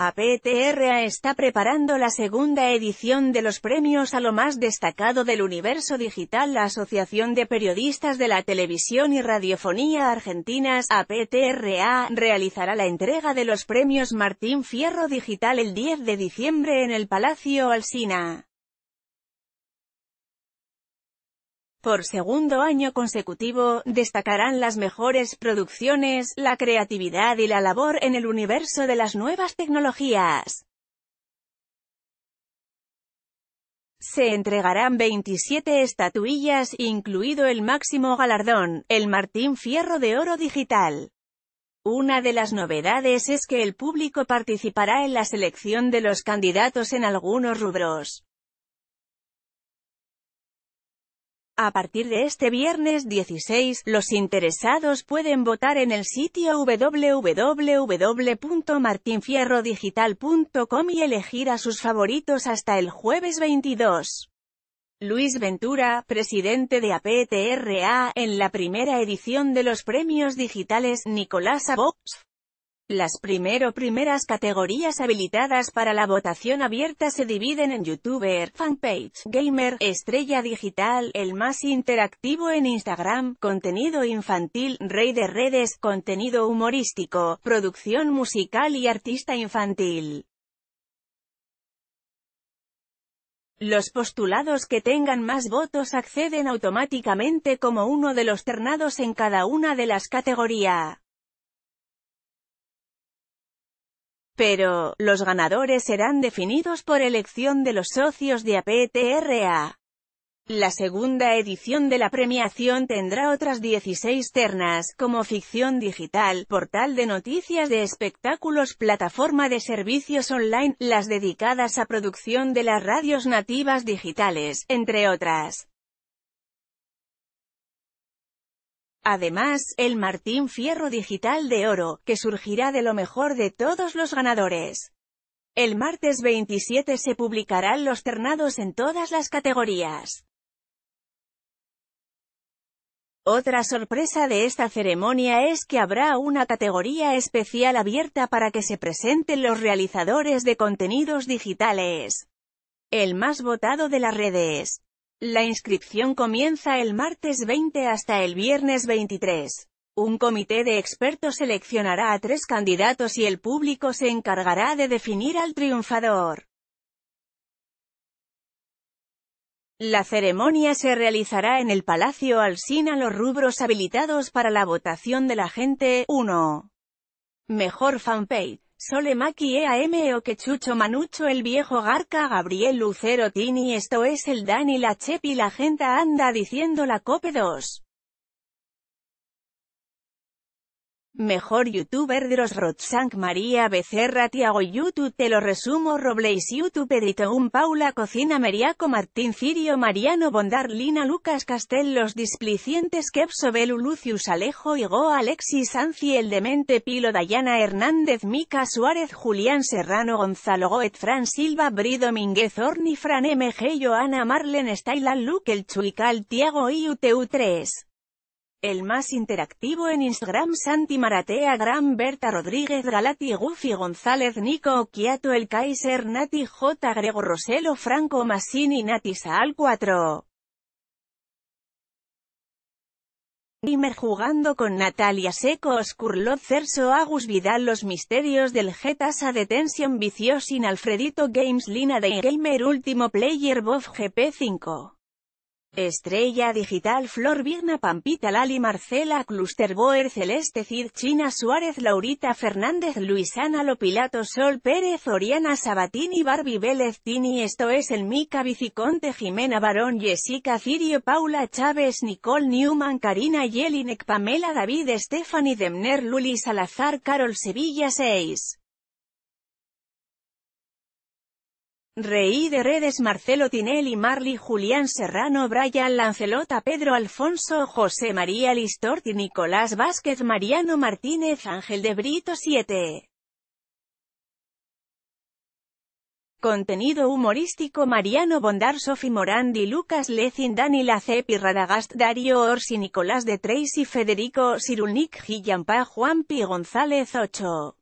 APTRA está preparando la segunda edición de los premios a lo más destacado del universo digital La Asociación de Periodistas de la Televisión y Radiofonía Argentinas APTRA realizará la entrega de los premios Martín Fierro Digital el 10 de diciembre en el Palacio Alsina. Por segundo año consecutivo, destacarán las mejores producciones, la creatividad y la labor en el universo de las nuevas tecnologías. Se entregarán 27 estatuillas, incluido el máximo galardón, el Martín Fierro de Oro Digital. Una de las novedades es que el público participará en la selección de los candidatos en algunos rubros. A partir de este viernes 16, los interesados pueden votar en el sitio www.martinfierrodigital.com y elegir a sus favoritos hasta el jueves 22. Luis Ventura, presidente de APTRA, en la primera edición de los premios digitales Nicolás Abox, las primero primeras categorías habilitadas para la votación abierta se dividen en YouTuber, Fanpage, Gamer, Estrella Digital, el más interactivo en Instagram, contenido infantil, Rey de redes, contenido humorístico, producción musical y artista infantil. Los postulados que tengan más votos acceden automáticamente como uno de los ternados en cada una de las categorías. Pero, los ganadores serán definidos por elección de los socios de APTRA. La segunda edición de la premiación tendrá otras 16 ternas, como ficción digital, portal de noticias de espectáculos, plataforma de servicios online, las dedicadas a producción de las radios nativas digitales, entre otras. Además, el Martín Fierro Digital de Oro, que surgirá de lo mejor de todos los ganadores. El martes 27 se publicarán los ternados en todas las categorías. Otra sorpresa de esta ceremonia es que habrá una categoría especial abierta para que se presenten los realizadores de contenidos digitales. El más votado de las redes. La inscripción comienza el martes 20 hasta el viernes 23. Un comité de expertos seleccionará a tres candidatos y el público se encargará de definir al triunfador. La ceremonia se realizará en el Palacio Alsina los rubros habilitados para la votación de la gente 1. Mejor fanpage. Sole Maki e m o Quechucho Manucho el viejo Garca Gabriel Lucero Tini esto es el Dani la Chepi la gente anda diciendo la COPE 2. Mejor youtuber los San María Becerra Tiago YouTube Te lo resumo Robleis YouTube un Paula Cocina Meriaco Martín Cirio Mariano Bondar Lina Lucas los Displicientes Kepso Belu Lucius Alejo Igo Alexis Anci El Demente Pilo Dayana Hernández Mica Suárez Julián Serrano Gonzalo Goet Fran Silva Brido Mínguez Orni Fran MG Joana Marlen Stylan Luke El Chuical Tiago IUTU 3 el más interactivo en Instagram Santi Maratea Gran Berta Rodríguez Galati Gufi González Nico Quiato El Kaiser Nati J Grego Roselo Franco Massini Nati Saal 4 Gamer jugando con Natalia Seco Oscurlot Cerso Agus Vidal Los misterios del Getasa Detention Viciosin Alfredito Games Lina de Gamer Último Player Bov GP5 Estrella Digital Flor Virna Pampita Lali Marcela Boer Celeste Cid China Suárez Laurita Fernández Luisana Lopilato Sol Pérez Oriana Sabatini Barbie Vélez Tini Esto es el Mica Viciconte Jimena Barón Jessica Cirio Paula Chávez Nicole Newman Karina Yelinek Pamela David Stephanie Demner Luli Salazar Carol Sevilla 6 Rey de redes Marcelo Tinelli Marley Julián Serrano Brian Lancelota Pedro Alfonso José María Listorti Nicolás Vázquez Mariano Martínez Ángel de Brito 7 Contenido humorístico Mariano Bondar Sofi Morandi Lucas Lezin Dani Lacepi Radagast Darío Orsi Nicolás de Tracy Federico Sirulnik Juan Juanpi González 8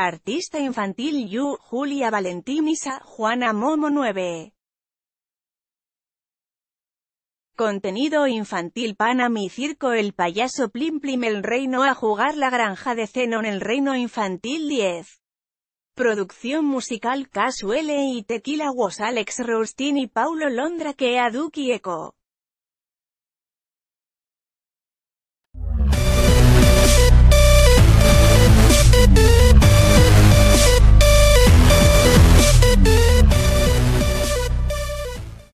Artista infantil Yu, Julia Valentinisa, Juana Momo 9. Contenido infantil Panami Circo El payaso Plim Plim El reino a jugar La granja de Zenon El reino infantil 10. Producción musical Casuele y Tequila Was Alex Rustin y Paulo Londra Que Aduki Eco